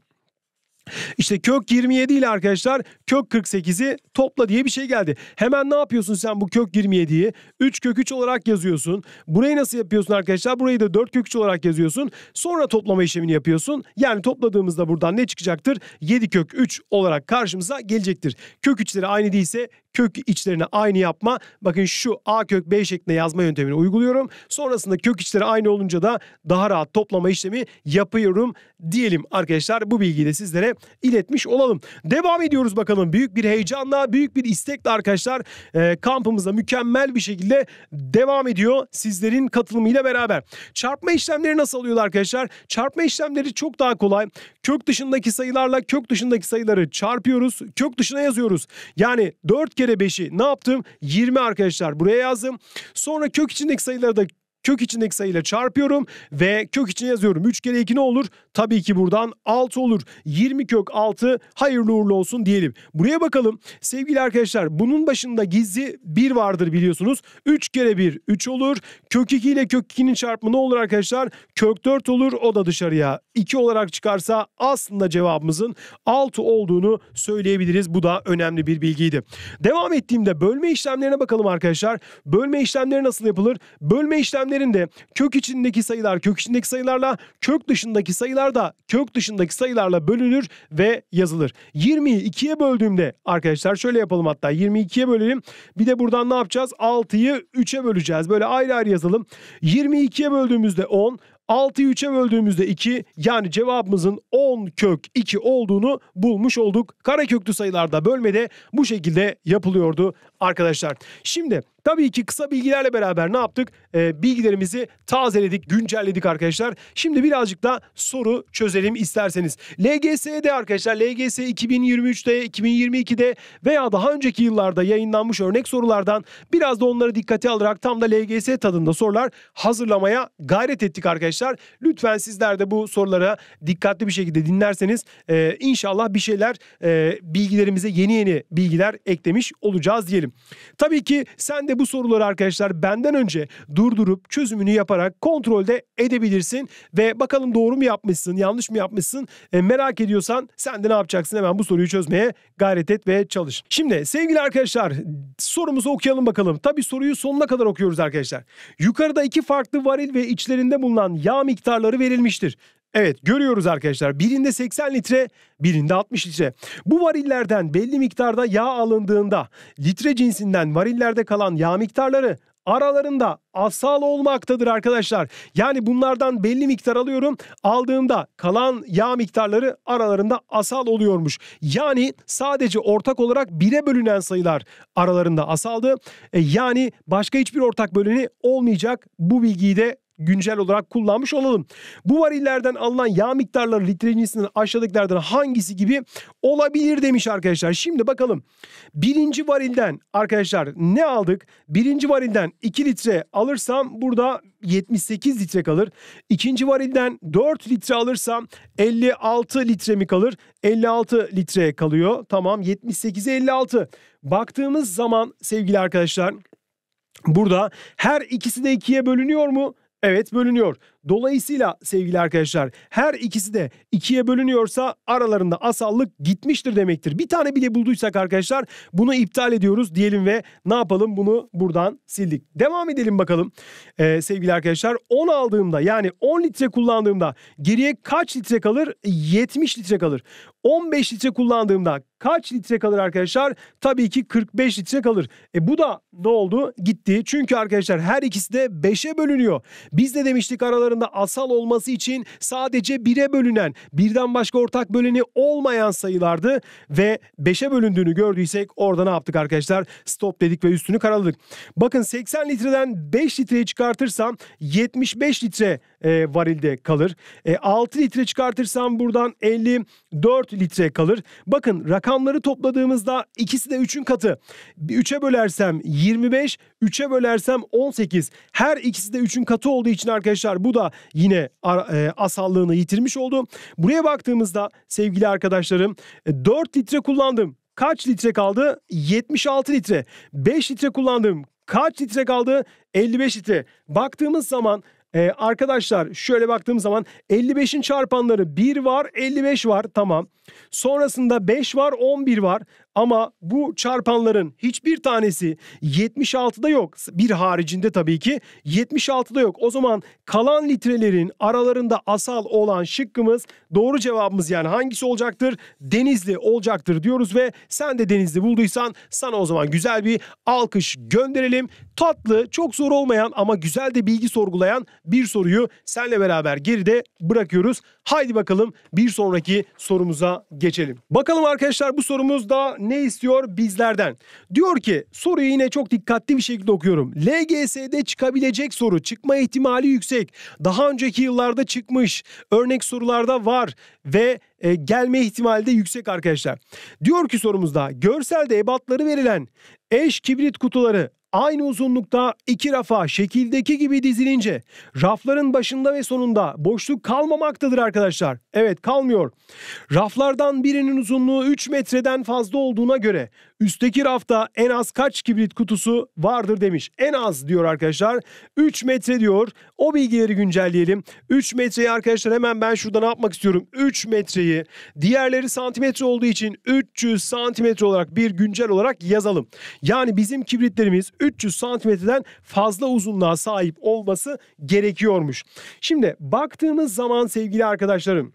İşte kök 27 ile arkadaşlar kök 48'i topla diye bir şey geldi. Hemen ne yapıyorsun sen bu kök 27'yi? 3 kök 3 olarak yazıyorsun. Burayı nasıl yapıyorsun arkadaşlar? Burayı da 4 kök 3 olarak yazıyorsun. Sonra toplama işlemini yapıyorsun. Yani topladığımızda buradan ne çıkacaktır? 7 kök 3 olarak karşımıza gelecektir. Kök 3'leri aynı değilse kök içlerine aynı yapma. Bakın şu A kök B şeklinde yazma yöntemini uyguluyorum. Sonrasında kök içleri aynı olunca da daha rahat toplama işlemi yapıyorum diyelim arkadaşlar. Bu bilgiyi de sizlere iletmiş olalım. Devam ediyoruz bakalım. Büyük bir heyecanla, büyük bir istekle arkadaşlar e, kampımızda mükemmel bir şekilde devam ediyor sizlerin katılımıyla beraber. Çarpma işlemleri nasıl alıyorlar arkadaşlar? Çarpma işlemleri çok daha kolay. Kök dışındaki sayılarla kök dışındaki sayıları çarpıyoruz. Kök dışına yazıyoruz. Yani 4 kere 5'i ne yaptım? 20 arkadaşlar buraya yazdım. Sonra kök içindeki sayıları da kök içindeki sayıyla çarpıyorum ve kök içine yazıyorum. 3 kere 2 ne olur? Tabii ki buradan 6 olur. 20 kök 6 hayırlı uğurlu olsun diyelim. Buraya bakalım. Sevgili arkadaşlar bunun başında gizli 1 vardır biliyorsunuz. 3 kere 1 3 olur. Kök 2 ile kök 2'nin çarpımı ne olur arkadaşlar? Kök 4 olur. O da dışarıya 2 olarak çıkarsa aslında cevabımızın 6 olduğunu söyleyebiliriz. Bu da önemli bir bilgiydi. Devam ettiğimde bölme işlemlerine bakalım arkadaşlar. Bölme işlemleri nasıl yapılır? Bölme işlemlerinde kök içindeki sayılar kök içindeki sayılarla kök dışındaki sayılar sayılar da kök dışındaki sayılarla bölünür ve yazılır. 22'ye böldüğümde arkadaşlar şöyle yapalım hatta 22'ye bölelim. Bir de buradan ne yapacağız? 6'yı 3'e böleceğiz. Böyle ayrı ayrı yazalım. 22'ye böldüğümüzde 10, 6'yı 3'e böldüğümüzde 2 yani cevabımızın 10 kök 2 olduğunu bulmuş olduk. Kareköklü sayılarda bölmede bu şekilde yapılıyordu arkadaşlar. Şimdi Tabii ki kısa bilgilerle beraber ne yaptık? E, bilgilerimizi tazeledik, güncelledik arkadaşlar. Şimdi birazcık da soru çözelim isterseniz. LGS'de arkadaşlar LGS 2023'te, 2022'de veya daha önceki yıllarda yayınlanmış örnek sorulardan biraz da onları dikkate alarak tam da LGS tadında sorular hazırlamaya gayret ettik arkadaşlar. Lütfen sizler de bu sorulara dikkatli bir şekilde dinlerseniz e, inşallah bir şeyler e, bilgilerimize yeni yeni bilgiler eklemiş olacağız diyelim. Tabii ki sen de de bu soruları arkadaşlar benden önce durdurup çözümünü yaparak kontrolde edebilirsin ve bakalım doğru mu yapmışsın, yanlış mı yapmışsın e, merak ediyorsan sen de ne yapacaksın hemen bu soruyu çözmeye gayret et ve çalış. Şimdi sevgili arkadaşlar sorumuzu okuyalım bakalım. Tabi soruyu sonuna kadar okuyoruz arkadaşlar. Yukarıda iki farklı varil ve içlerinde bulunan yağ miktarları verilmiştir. Evet görüyoruz arkadaşlar birinde 80 litre birinde 60 litre. Bu varillerden belli miktarda yağ alındığında litre cinsinden varillerde kalan yağ miktarları aralarında asal olmaktadır arkadaşlar. Yani bunlardan belli miktar alıyorum. Aldığımda kalan yağ miktarları aralarında asal oluyormuş. Yani sadece ortak olarak bire bölünen sayılar aralarında asaldı. E yani başka hiçbir ortak böleni olmayacak. Bu bilgiyi de güncel olarak kullanmış olalım. Bu varillerden alınan yağ miktarları litre cinsinden aşağıdakilerden hangisi gibi olabilir demiş arkadaşlar. Şimdi bakalım. Birinci varilden arkadaşlar ne aldık? Birinci varilden 2 litre alırsam burada 78 litre kalır. İkinci varilden 4 litre alırsam 56 litre mi kalır? 56 litre kalıyor. Tamam 78'e 56. Baktığımız zaman sevgili arkadaşlar Burada her ikisi de ikiye bölünüyor mu? Evet bölünüyor. Dolayısıyla sevgili arkadaşlar her ikisi de ikiye bölünüyorsa aralarında asallık gitmiştir demektir. Bir tane bile bulduysak arkadaşlar bunu iptal ediyoruz diyelim ve ne yapalım bunu buradan sildik. Devam edelim bakalım ee, sevgili arkadaşlar 10 aldığımda yani 10 litre kullandığımda geriye kaç litre kalır? 70 litre kalır. 15 litre kullandığımda kaç litre kalır arkadaşlar? Tabii ki 45 litre kalır. E bu da ne oldu? Gitti. Çünkü arkadaşlar her ikisi de 5'e bölünüyor. Biz de demiştik aralarında asal olması için sadece 1'e bölünen, birden başka ortak böleni olmayan sayılardı ve 5'e bölündüğünü gördüysek orada ne yaptık arkadaşlar? Stop dedik ve üstünü karaladık. Bakın 80 litreden 5 litreye çıkartırsam 75 litre e, varilde kalır. E, 6 litre çıkartırsam buradan 54 litre kalır. Bakın rakamları topladığımızda ikisi de 3'ün katı. 3'e bölersem 25, 3'e bölersem 18. Her ikisi de 3'ün katı olduğu için arkadaşlar bu da yine e, asallığını yitirmiş oldu. Buraya baktığımızda sevgili arkadaşlarım 4 e, litre kullandım. Kaç litre kaldı? 76 litre. 5 litre kullandım. Kaç litre kaldı? 55 litre. Baktığımız zaman ee, arkadaşlar şöyle baktığım zaman 55'in çarpanları 1 var 55 var tamam. Sonrasında 5 var 11 var. Ama bu çarpanların hiçbir tanesi 76'da yok. Bir haricinde tabii ki 76'da yok. O zaman kalan litrelerin aralarında asal olan şıkkımız doğru cevabımız yani hangisi olacaktır? Denizli olacaktır diyoruz ve sen de Denizli bulduysan sana o zaman güzel bir alkış gönderelim. Tatlı, çok zor olmayan ama güzel de bilgi sorgulayan bir soruyu senle beraber geride bırakıyoruz. Haydi bakalım bir sonraki sorumuza geçelim. Bakalım arkadaşlar bu sorumuz da ne istiyor bizlerden? Diyor ki soruyu yine çok dikkatli bir şekilde okuyorum. LGS'de çıkabilecek soru çıkma ihtimali yüksek. Daha önceki yıllarda çıkmış örnek sorularda var ve e, gelme ihtimali de yüksek arkadaşlar. Diyor ki sorumuzda görselde ebatları verilen eş kibrit kutuları aynı uzunlukta iki rafa şekildeki gibi dizilince rafların başında ve sonunda boşluk kalmamaktadır arkadaşlar. Evet kalmıyor. Raflardan birinin uzunluğu 3 metreden fazla olduğuna göre Üstteki rafta en az kaç kibrit kutusu vardır demiş. En az diyor arkadaşlar. 3 metre diyor. O bilgileri güncelleyelim. 3 metreyi arkadaşlar hemen ben şurada ne yapmak istiyorum? 3 metreyi. Diğerleri santimetre olduğu için 300 santimetre olarak bir güncel olarak yazalım. Yani bizim kibritlerimiz 300 santimetreden fazla uzunluğa sahip olması gerekiyormuş. Şimdi baktığımız zaman sevgili arkadaşlarım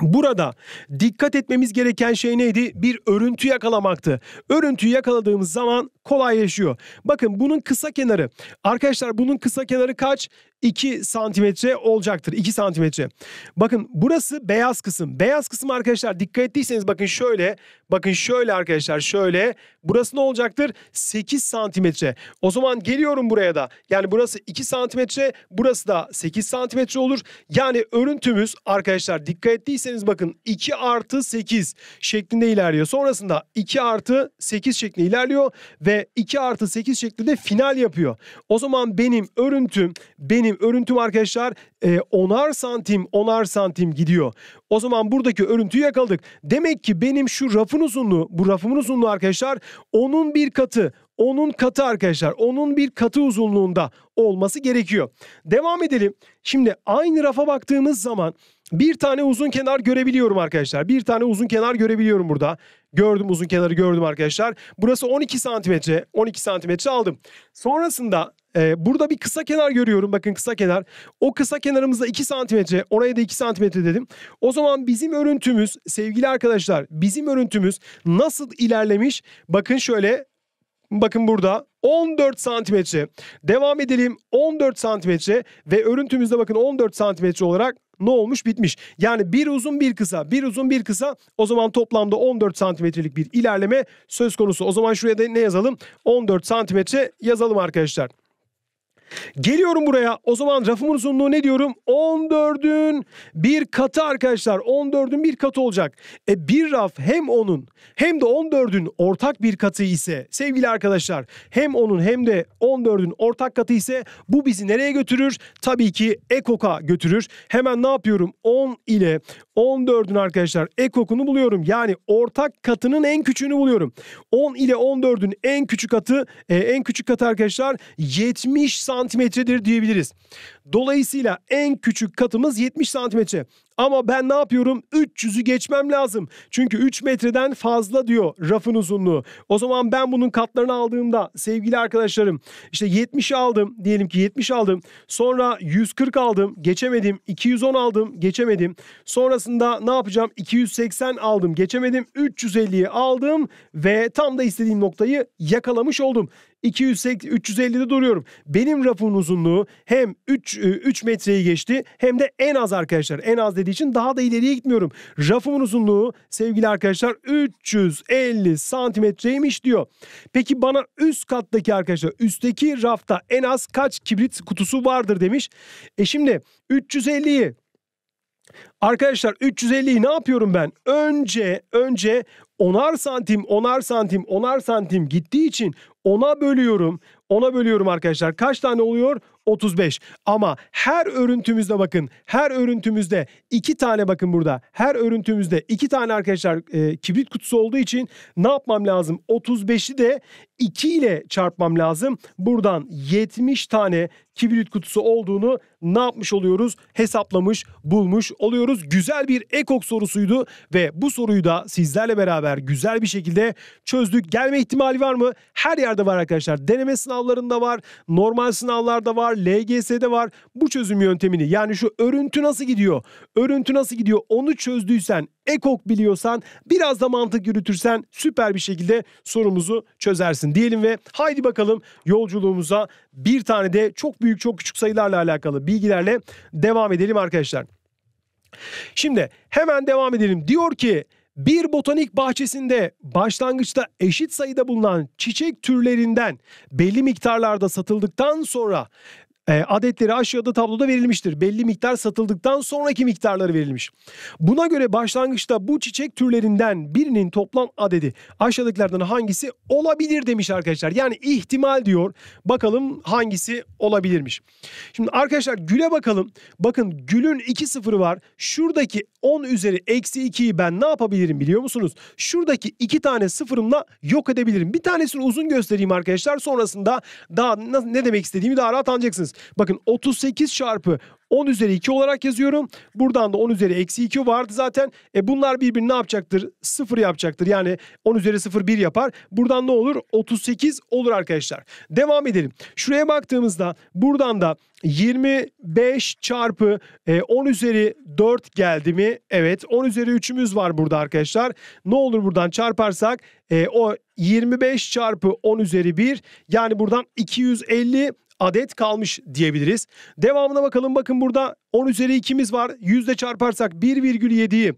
Burada dikkat etmemiz gereken şey neydi? Bir örüntü yakalamaktı. Örüntüyü yakaladığımız zaman kolaylaşıyor. Bakın bunun kısa kenarı. Arkadaşlar bunun kısa kenarı kaç? 2 santimetre olacaktır. 2 santimetre. Bakın burası beyaz kısım. Beyaz kısım arkadaşlar dikkat ettiyseniz bakın şöyle. Bakın şöyle arkadaşlar şöyle. Burası ne olacaktır? 8 santimetre. O zaman geliyorum buraya da. Yani burası 2 santimetre. Burası da 8 santimetre olur. Yani örüntümüz arkadaşlar dikkat ettiyseniz bakın 2 artı 8 şeklinde ilerliyor. Sonrasında 2 artı 8 şeklinde ilerliyor. Ve 2 artı 8 şeklinde final yapıyor. O zaman benim örüntüm benim benim örüntüm arkadaşlar e, onar santim onar santim gidiyor. O zaman buradaki örüntüyü yakaladık. Demek ki benim şu rafın uzunluğu bu rafımın uzunluğu arkadaşlar onun bir katı onun katı arkadaşlar. Onun bir katı uzunluğunda olması gerekiyor. Devam edelim. Şimdi aynı rafa baktığımız zaman bir tane uzun kenar görebiliyorum arkadaşlar. Bir tane uzun kenar görebiliyorum burada. Gördüm uzun kenarı gördüm arkadaşlar. Burası 12 santimetre. 12 santimetre aldım. Sonrasında ee, burada bir kısa kenar görüyorum. Bakın kısa kenar. O kısa kenarımızda 2 santimetre. Oraya da 2 santimetre dedim. O zaman bizim örüntümüz sevgili arkadaşlar bizim örüntümüz nasıl ilerlemiş? Bakın şöyle Bakın burada 14 santimetre. Devam edelim 14 santimetre ve örüntümüzde bakın 14 santimetre olarak ne olmuş bitmiş. Yani bir uzun bir kısa bir uzun bir kısa o zaman toplamda 14 santimetrelik bir ilerleme söz konusu. O zaman şuraya da ne yazalım 14 santimetre yazalım arkadaşlar. Geliyorum buraya. O zaman rafımın uzunluğu ne diyorum? 14'ün bir katı arkadaşlar. 14'ün bir katı olacak. E bir raf hem onun hem de 14'ün ortak bir katı ise sevgili arkadaşlar hem onun hem de 14'ün ortak katı ise bu bizi nereye götürür? Tabii ki ekoka götürür. Hemen ne yapıyorum? 10 ile 14'ün arkadaşlar ekokunu buluyorum. Yani ortak katının en küçüğünü buluyorum. 10 ile 14'ün en küçük katı e, en küçük katı arkadaşlar 70 santim santimetredir diyebiliriz. Dolayısıyla en küçük katımız 70 santimetre. Ama ben ne yapıyorum? 300'ü geçmem lazım. Çünkü 3 metreden fazla diyor rafın uzunluğu. O zaman ben bunun katlarını aldığımda sevgili arkadaşlarım işte 70 aldım. Diyelim ki 70 aldım. Sonra 140 aldım. Geçemedim. 210 aldım. Geçemedim. Sonrasında ne yapacağım? 280 aldım. Geçemedim. 350'yi aldım ve tam da istediğim noktayı yakalamış oldum. 280 350'de duruyorum. Benim rafın uzunluğu hem 3 3 e, metreyi geçti hem de en az arkadaşlar en az dediğim geldiği için daha da ileriye gitmiyorum. Rafımın uzunluğu sevgili arkadaşlar 350 santimetreymiş diyor. Peki bana üst kattaki arkadaşlar üstteki rafta en az kaç kibrit kutusu vardır demiş. E şimdi 350'yi Arkadaşlar 350'yi ne yapıyorum ben? Önce önce onar santim, onar santim, onar santim gittiği için ona bölüyorum. Ona bölüyorum arkadaşlar. Kaç tane oluyor? 35. Ama her örüntümüzde bakın her örüntümüzde iki tane bakın burada. Her örüntümüzde iki tane arkadaşlar e, kibrit kutusu olduğu için ne yapmam lazım? 35'i de 2 ile çarpmam lazım. Buradan 70 tane kibrit kutusu olduğunu ne yapmış oluyoruz? Hesaplamış, bulmuş oluyoruz. Güzel bir ekok sorusuydu ve bu soruyu da sizlerle beraber güzel bir şekilde çözdük. Gelme ihtimali var mı? Her yerde var arkadaşlar. Deneme sınavlarında var, normal sınavlarda var, LGS'de var. Bu çözüm yöntemini yani şu örüntü nasıl gidiyor? Örüntü nasıl gidiyor? Onu çözdüysen ekok biliyorsan biraz da mantık yürütürsen süper bir şekilde sorumuzu çözersin diyelim ve haydi bakalım yolculuğumuza bir tane de çok büyük çok küçük sayılarla alakalı bilgilerle devam edelim arkadaşlar. Şimdi hemen devam edelim. Diyor ki bir botanik bahçesinde başlangıçta eşit sayıda bulunan çiçek türlerinden belli miktarlarda satıldıktan sonra e, adetleri aşağıda tabloda verilmiştir. Belli miktar satıldıktan sonraki miktarları verilmiş. Buna göre başlangıçta bu çiçek türlerinden birinin toplam adedi aşağıdakilerden hangisi olabilir demiş arkadaşlar. Yani ihtimal diyor. Bakalım hangisi olabilirmiş. Şimdi arkadaşlar güle bakalım. Bakın gülün 2 sıfırı var. Şuradaki 10 üzeri eksi 2'yi ben ne yapabilirim biliyor musunuz? Şuradaki 2 tane sıfırımla yok edebilirim. Bir tanesini uzun göstereyim arkadaşlar. Sonrasında daha ne demek istediğimi daha rahat anlayacaksınız. Bakın 38 çarpı 10 üzeri 2 olarak yazıyorum. Buradan da 10 üzeri eksi 2 vardı zaten. E bunlar birbirini ne yapacaktır? 0 yapacaktır. Yani 10 üzeri 0 1 yapar. Buradan ne olur? 38 olur arkadaşlar. Devam edelim. Şuraya baktığımızda buradan da 25 çarpı 10 e, üzeri 4 geldi mi? Evet 10 üzeri 3'ümüz var burada arkadaşlar. Ne olur buradan çarparsak e, o 25 çarpı 10 üzeri 1 yani buradan 250 adet kalmış diyebiliriz. Devamına bakalım. Bakın burada 10 üzeri 2'miz var. 100 ile çarparsak 1,7'yi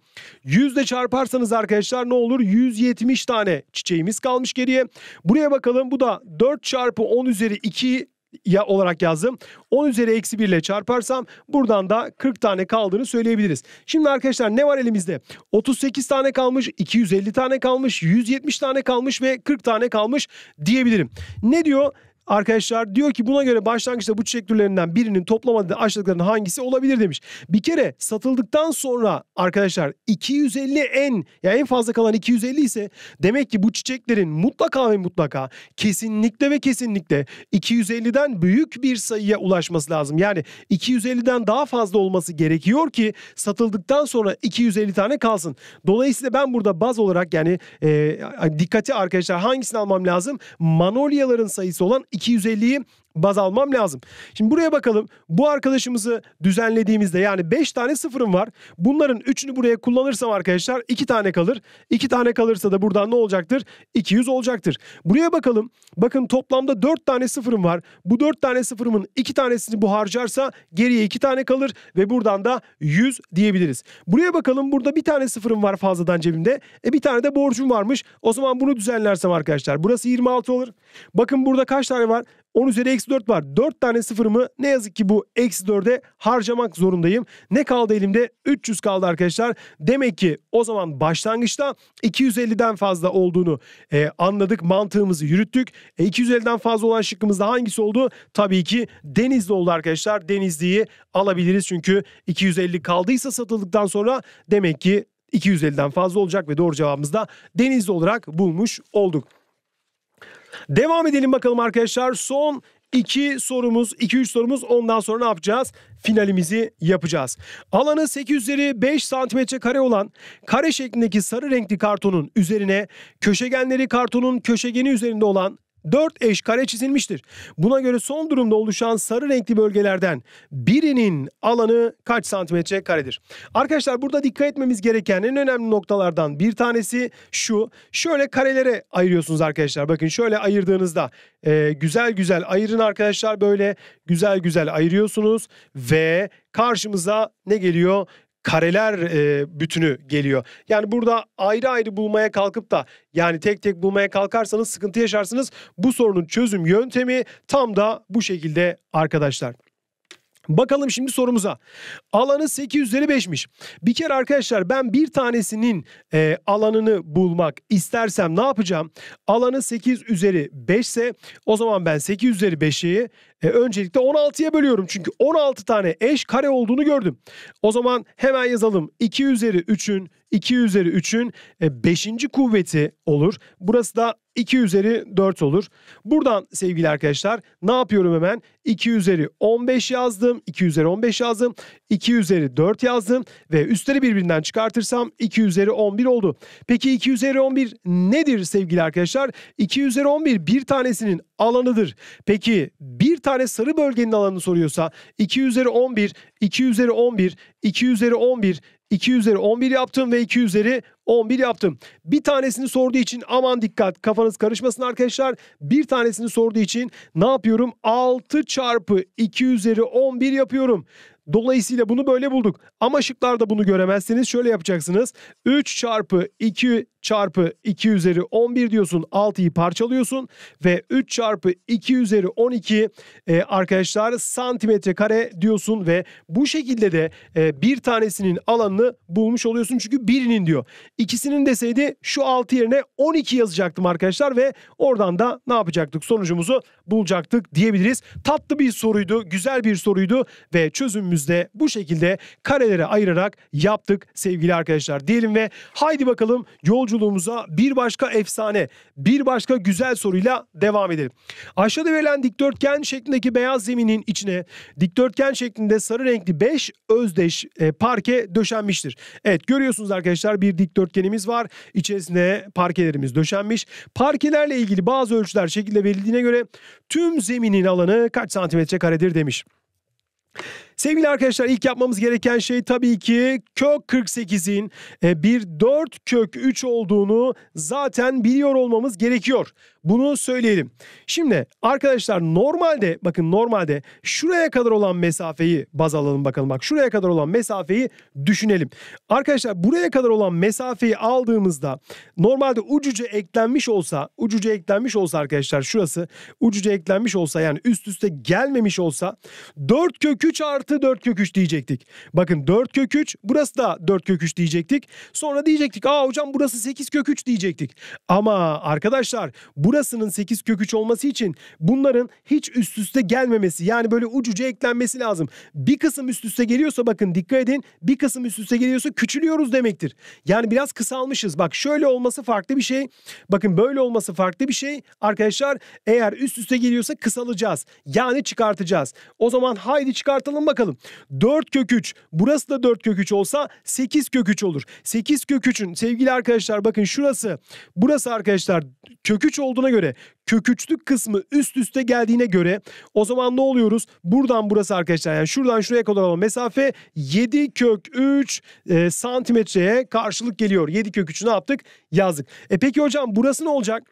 100 ile çarparsanız arkadaşlar ne olur? 170 tane çiçeğimiz kalmış geriye. Buraya bakalım. Bu da 4 çarpı 10 üzeri 2 ya olarak yazdım. 10 üzeri eksi 1 ile çarparsam buradan da 40 tane kaldığını söyleyebiliriz. Şimdi arkadaşlar ne var elimizde? 38 tane kalmış, 250 tane kalmış, 170 tane kalmış ve 40 tane kalmış diyebilirim. Ne diyor? Arkadaşlar diyor ki buna göre başlangıçta bu çiçek türlerinden birinin toplamada aşağıdakilerin hangisi olabilir demiş. Bir kere satıldıktan sonra arkadaşlar 250 en yani en fazla kalan 250 ise demek ki bu çiçeklerin mutlaka ve mutlaka kesinlikle ve kesinlikle 250'den büyük bir sayıya ulaşması lazım. Yani 250'den daha fazla olması gerekiyor ki satıldıktan sonra 250 tane kalsın. Dolayısıyla ben burada baz olarak yani e, dikkati arkadaşlar hangisini almam lazım? Manolyaların sayısı olan 250'yi baz almam lazım. Şimdi buraya bakalım. Bu arkadaşımızı düzenlediğimizde yani 5 tane sıfırım var. Bunların 3'ünü buraya kullanırsam arkadaşlar 2 tane kalır. 2 tane kalırsa da buradan ne olacaktır? 200 olacaktır. Buraya bakalım. Bakın toplamda 4 tane sıfırım var. Bu 4 tane sıfırımın 2 tanesini bu harcarsa geriye 2 tane kalır ve buradan da 100 diyebiliriz. Buraya bakalım. Burada bir tane sıfırım var fazladan cebimde. E bir tane de borcum varmış. O zaman bunu düzenlersem arkadaşlar burası 26 olur. Bakın burada kaç tane var? 10 üzeri eksi 4 var. 4 tane sıfırımı ne yazık ki bu eksi 4'e harcamak zorundayım. Ne kaldı elimde? 300 kaldı arkadaşlar. Demek ki o zaman başlangıçta 250'den fazla olduğunu e, anladık. Mantığımızı yürüttük. E, 250'den fazla olan şıkkımızda hangisi oldu? Tabii ki Denizli oldu arkadaşlar. Denizli'yi alabiliriz çünkü 250 kaldıysa satıldıktan sonra demek ki 250'den fazla olacak ve doğru cevabımızda da Denizli olarak bulmuş olduk. Devam edelim bakalım arkadaşlar. Son iki sorumuz, 2-3 sorumuz ondan sonra ne yapacağız? Finalimizi yapacağız. Alanı 8 üzeri 5 cm kare olan kare şeklindeki sarı renkli kartonun üzerine köşegenleri kartonun köşegeni üzerinde olan 4 eş kare çizilmiştir. Buna göre son durumda oluşan sarı renkli bölgelerden birinin alanı kaç santimetre karedir? Arkadaşlar burada dikkat etmemiz gereken en önemli noktalardan bir tanesi şu. Şöyle karelere ayırıyorsunuz arkadaşlar. Bakın şöyle ayırdığınızda e, güzel güzel ayırın arkadaşlar. Böyle güzel güzel ayırıyorsunuz ve karşımıza ne geliyor? kareler e, bütünü geliyor. Yani burada ayrı ayrı bulmaya kalkıp da yani tek tek bulmaya kalkarsanız sıkıntı yaşarsınız. Bu sorunun çözüm yöntemi tam da bu şekilde arkadaşlar. Bakalım şimdi sorumuza. Alanı 8 üzeri 5'miş. Bir kere arkadaşlar ben bir tanesinin e, alanını bulmak istersem ne yapacağım? Alanı 8 üzeri 5 ise o zaman ben 8 üzeri 5'i e, öncelikle 16'ya bölüyorum. Çünkü 16 tane eş kare olduğunu gördüm. O zaman hemen yazalım. 2 üzeri 3'ün 2 üzeri 3'ün 5. E, kuvveti olur. Burası da 2 üzeri 4 olur. Buradan sevgili arkadaşlar ne yapıyorum hemen? 2 üzeri 15 yazdım. 2 üzeri 15 yazdım. 2 üzeri 4 yazdım. Ve üstleri birbirinden çıkartırsam 2 üzeri 11 oldu. Peki 2 üzeri 11 nedir sevgili arkadaşlar? 2 üzeri 11 bir tanesinin alanıdır. Peki bir tane sarı bölgenin alanını soruyorsa 2 üzeri 11, 2 üzeri 11, 2 üzeri 11, 2 üzeri 11 yaptım ve 2 üzeri 11 yaptım. Bir tanesini sorduğu için aman dikkat kafanız karışmasın arkadaşlar. Bir tanesini sorduğu için ne yapıyorum? 6 çarpı 2 üzeri 11 yapıyorum. Dolayısıyla bunu böyle bulduk. Ama şıklarda bunu göremezsiniz. Şöyle yapacaksınız. 3 çarpı 2 çarpı 2 üzeri 11 diyorsun 6'yı parçalıyorsun ve 3 çarpı 2 üzeri 12 e, arkadaşlar santimetre kare diyorsun ve bu şekilde de e, bir tanesinin alanını bulmuş oluyorsun çünkü birinin diyor. İkisinin deseydi şu 6 yerine 12 yazacaktım arkadaşlar ve oradan da ne yapacaktık sonucumuzu bulacaktık diyebiliriz. Tatlı bir soruydu güzel bir soruydu ve çözümümüz de bu şekilde kare bölgelere ayırarak yaptık sevgili arkadaşlar diyelim ve haydi bakalım yolculuğumuza bir başka efsane, bir başka güzel soruyla devam edelim. Aşağıda verilen dikdörtgen şeklindeki beyaz zeminin içine dikdörtgen şeklinde sarı renkli 5 özdeş e, parke döşenmiştir. Evet görüyorsunuz arkadaşlar bir dikdörtgenimiz var. İçerisine parkelerimiz döşenmiş. Parkelerle ilgili bazı ölçüler şekilde verildiğine göre tüm zeminin alanı kaç santimetre karedir demiş. Sevgili arkadaşlar ilk yapmamız gereken şey tabii ki kök 48'in e, bir 4 kök 3 olduğunu zaten biliyor olmamız gerekiyor. Bunu söyleyelim. Şimdi arkadaşlar normalde bakın normalde şuraya kadar olan mesafeyi baz alalım bakalım. Bak şuraya kadar olan mesafeyi düşünelim. Arkadaşlar buraya kadar olan mesafeyi aldığımızda normalde ucuca eklenmiş olsa ucuca eklenmiş olsa arkadaşlar şurası ucuca eklenmiş olsa yani üst üste gelmemiş olsa 4 kök 3 artı artı 4 kök 3 diyecektik. Bakın 4 kök 3 burası da 4 kök 3 diyecektik. Sonra diyecektik aa hocam burası 8 kök 3 diyecektik. Ama arkadaşlar burasının 8 kök 3 olması için bunların hiç üst üste gelmemesi yani böyle ucuca eklenmesi lazım. Bir kısım üst üste geliyorsa bakın dikkat edin bir kısım üst üste geliyorsa küçülüyoruz demektir. Yani biraz kısalmışız. Bak şöyle olması farklı bir şey. Bakın böyle olması farklı bir şey. Arkadaşlar eğer üst üste geliyorsa kısalacağız. Yani çıkartacağız. O zaman haydi çıkartalım bakalım bakalım. 4 kök 3. Burası da 4 kök 3 olsa 8 kök 3 olur. 8 kök 3'ün sevgili arkadaşlar bakın şurası. Burası arkadaşlar kök 3 olduğuna göre kök 3'lük kısmı üst üste geldiğine göre o zaman ne oluyoruz? Buradan burası arkadaşlar yani şuradan şuraya kadar olan mesafe 7 kök 3 e, santimetreye karşılık geliyor. 7 kök 3'ü ne yaptık? Yazdık. E peki hocam burası ne olacak?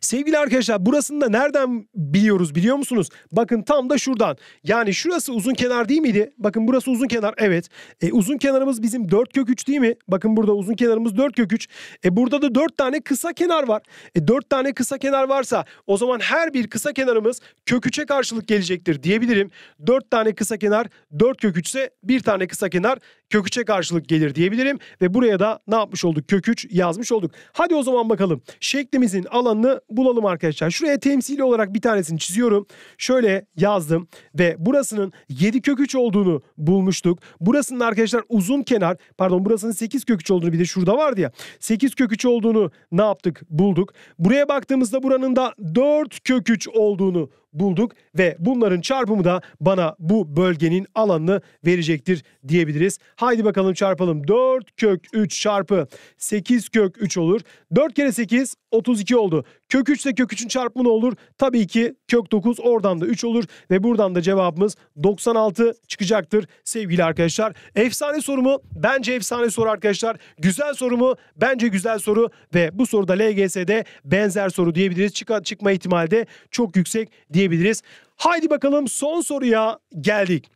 Sevgili arkadaşlar burasını da nereden biliyoruz biliyor musunuz? Bakın tam da şuradan. Yani şurası uzun kenar değil miydi? Bakın burası uzun kenar evet. E, uzun kenarımız bizim 4 kök 3 değil mi? Bakın burada uzun kenarımız 4 kök 3. E, burada da 4 tane kısa kenar var. E, 4 tane kısa kenar varsa o zaman her bir kısa kenarımız kök 3'e karşılık gelecektir diyebilirim. 4 tane kısa kenar 4 kök 3 ise 1 tane kısa kenar kök 3'e karşılık gelir diyebilirim. Ve buraya da ne yapmış olduk? Kök 3 yazmış olduk. Hadi o zaman bakalım. Şeklimizin alanını bulalım arkadaşlar. Şuraya temsili olarak bir tanesini çiziyorum. Şöyle yazdım ve burasının 7 kök 3 olduğunu bulmuştuk. Burasının arkadaşlar uzun kenar pardon burasının 8 kök 3 olduğunu bir de şurada vardı ya. 8 kök 3 olduğunu ne yaptık? Bulduk. Buraya baktığımızda buranın da 4 kök 3 olduğunu bulduk ve bunların çarpımı da bana bu bölgenin alanını verecektir diyebiliriz. Haydi bakalım çarpalım. 4 kök 3 çarpı 8 kök 3 olur. 4 kere 8 32 oldu. Kök 3 ise kök 3'ün çarpımı ne olur? Tabii ki kök 9 oradan da 3 olur ve buradan da cevabımız 96 çıkacaktır sevgili arkadaşlar. Efsane sorumu bence efsane soru arkadaşlar. Güzel sorumu bence güzel soru ve bu soruda LGS'de benzer soru diyebiliriz. Çık çıkma ihtimali de çok yüksek diyebiliriz. Haydi bakalım son soruya geldik.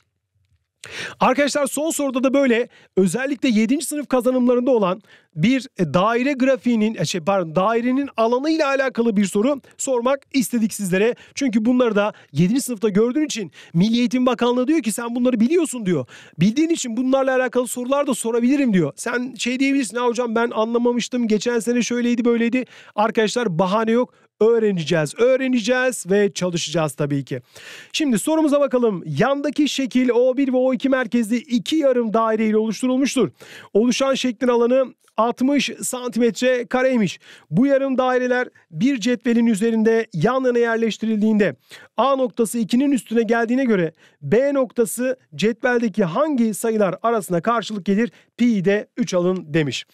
Arkadaşlar son soruda da böyle özellikle 7. sınıf kazanımlarında olan bir e, daire grafiğinin e, şey pardon dairenin alanı ile alakalı bir soru sormak istedik sizlere. Çünkü bunları da 7. sınıfta gördüğün için Milli Eğitim Bakanlığı diyor ki sen bunları biliyorsun diyor. Bildiğin için bunlarla alakalı sorular da sorabilirim diyor. Sen şey diyebilirsin ha hocam ben anlamamıştım geçen sene şöyleydi böyleydi. Arkadaşlar bahane yok öğreneceğiz. Öğreneceğiz ve çalışacağız tabii ki. Şimdi sorumuza bakalım. Yandaki şekil O1 ve O2 merkezli iki yarım daire ile oluşturulmuştur. Oluşan şeklin alanı 60 santimetre kareymiş. Bu yarım daireler bir cetvelin üzerinde yan yana yerleştirildiğinde A noktası 2'nin üstüne geldiğine göre B noktası cetveldeki hangi sayılar arasında karşılık gelir? Pi'de 3 alın demiş.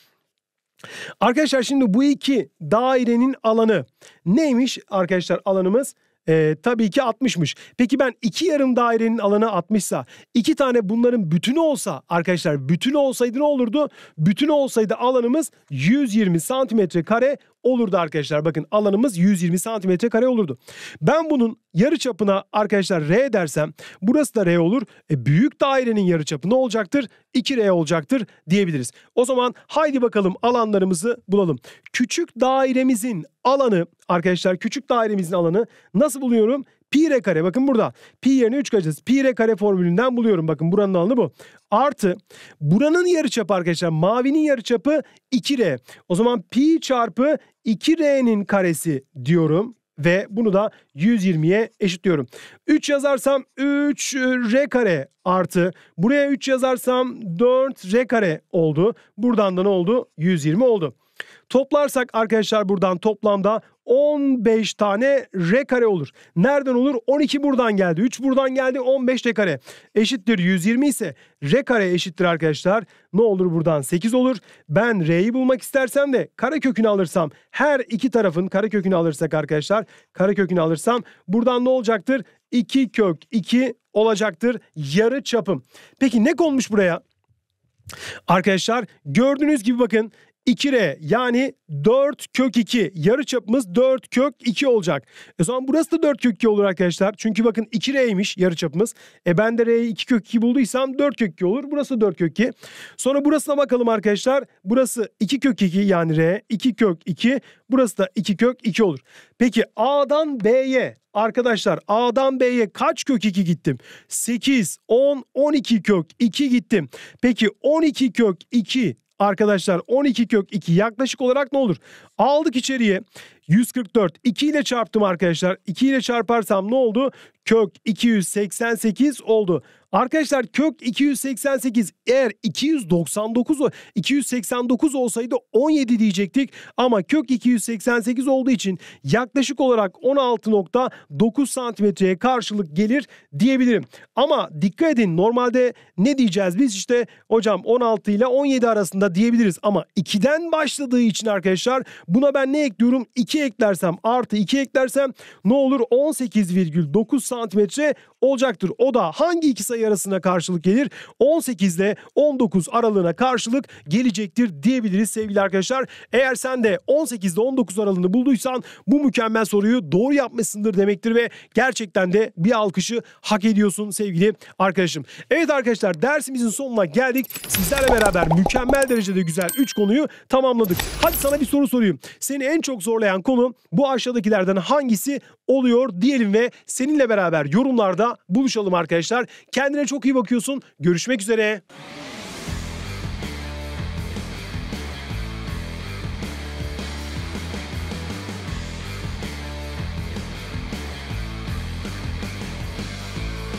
Arkadaşlar şimdi bu iki dairenin alanı neymiş arkadaşlar alanımız? Ee, tabii ki 60'mış. Peki ben iki yarım dairenin alanı 60 sa iki tane bunların bütünü olsa arkadaşlar bütünü olsaydı ne olurdu? Bütünü olsaydı alanımız 120 santimetre kare olurdu arkadaşlar. Bakın alanımız 120 santimetre kare olurdu. Ben bunun yarı çapına arkadaşlar R dersem burası da R olur. E, büyük dairenin yarı çapı ne olacaktır? 2R olacaktır diyebiliriz. O zaman haydi bakalım alanlarımızı bulalım. Küçük dairemizin alanı arkadaşlar küçük dairemizin alanı nasıl buluyorum? Pi r kare bakın burada. Pi yerine 3 koyacağız. Pi r kare formülünden buluyorum. Bakın buranın alanı bu. Artı buranın yarıçapı arkadaşlar. Mavinin yarıçapı 2r. O zaman pi çarpı 2r'nin karesi diyorum ve bunu da 120'ye eşitliyorum. 3 yazarsam 3 r kare artı buraya 3 yazarsam 4 r kare oldu. Buradan da ne oldu? 120 oldu. Toplarsak arkadaşlar buradan toplamda 15 tane r kare olur. Nereden olur? 12 buradan geldi. 3 buradan geldi. 15 r kare eşittir 120 ise r kare eşittir arkadaşlar. Ne olur buradan 8 olur. Ben r'yi bulmak istersem de kare kökünü alırsam her iki tarafın kare kökünü alırsak arkadaşlar kare kökünü alırsam buradan ne olacaktır? 2 kök 2 olacaktır yarı çapım. Peki ne konmuş buraya? Arkadaşlar gördüğünüz gibi bakın 2R yani 4 kök 2. Yarı çapımız 4 kök 2 olacak. E zaman burası da 4 kök 2 olur arkadaşlar. Çünkü bakın 2R'ymiş yarı çapımız. E ben de R'yi 2 kök 2 bulduysam 4 kök 2 olur. Burası 4 kök 2. Sonra burasına bakalım arkadaşlar. Burası 2 kök 2 yani R 2 kök 2. Burası da 2 kök 2 olur. Peki A'dan B'ye arkadaşlar A'dan B'ye kaç kök 2 gittim? 8, 10, 12 kök 2 gittim. Peki 12 kök 2 arkadaşlar 12 kök 2 yaklaşık olarak ne olur? Aldık içeriye 144 2 ile çarptım arkadaşlar. 2 ile çarparsam ne oldu? Kök 288 oldu. Arkadaşlar kök 288 eğer 299 289 olsaydı 17 diyecektik ama kök 288 olduğu için yaklaşık olarak 16.9 santimetreye karşılık gelir diyebilirim. Ama dikkat edin normalde ne diyeceğiz biz işte hocam 16 ile 17 arasında diyebiliriz ama 2'den başladığı için arkadaşlar buna ben ne ekliyorum 2 eklersem artı 2 eklersem ne olur 18,9 santimetre olacaktır. O da hangi iki sayı arasına karşılık gelir? 18 ile 19 aralığına karşılık gelecektir diyebiliriz sevgili arkadaşlar. Eğer sen de 18 ile 19 aralığını bulduysan bu mükemmel soruyu doğru yapmışsındır demektir ve gerçekten de bir alkışı hak ediyorsun sevgili arkadaşım. Evet arkadaşlar dersimizin sonuna geldik. Sizlerle beraber mükemmel derecede güzel 3 konuyu tamamladık. Hadi sana bir soru sorayım. Seni en çok zorlayan konu bu aşağıdakilerden hangisi oluyor diyelim ve seninle beraber yorumlarda buluşalım arkadaşlar. Kendine çok iyi bakıyorsun. Görüşmek üzere.